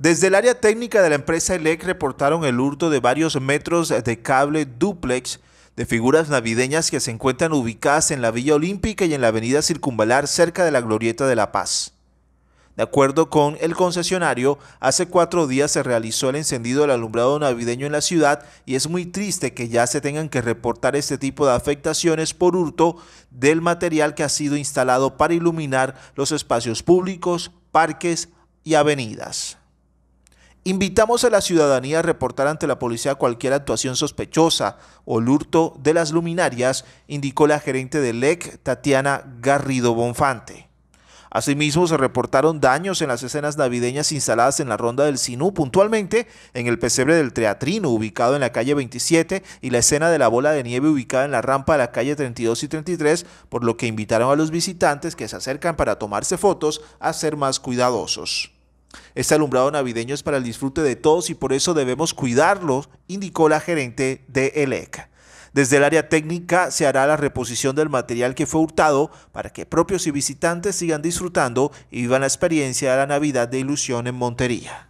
Desde el área técnica de la empresa ELEC reportaron el hurto de varios metros de cable duplex de figuras navideñas que se encuentran ubicadas en la Villa Olímpica y en la Avenida Circunvalar cerca de la Glorieta de la Paz. De acuerdo con el concesionario, hace cuatro días se realizó el encendido del alumbrado navideño en la ciudad y es muy triste que ya se tengan que reportar este tipo de afectaciones por hurto del material que ha sido instalado para iluminar los espacios públicos, parques y avenidas. Invitamos a la ciudadanía a reportar ante la policía cualquier actuación sospechosa o hurto de las luminarias, indicó la gerente de LEC, Tatiana Garrido Bonfante. Asimismo, se reportaron daños en las escenas navideñas instaladas en la Ronda del Sinú, puntualmente en el pesebre del Teatrino, ubicado en la calle 27, y la escena de la bola de nieve ubicada en la rampa de la calle 32 y 33, por lo que invitaron a los visitantes que se acercan para tomarse fotos a ser más cuidadosos. Este alumbrado navideño es para el disfrute de todos y por eso debemos cuidarlo, indicó la gerente de ELEC. Desde el área técnica se hará la reposición del material que fue hurtado para que propios y visitantes sigan disfrutando y vivan la experiencia de la Navidad de Ilusión en Montería.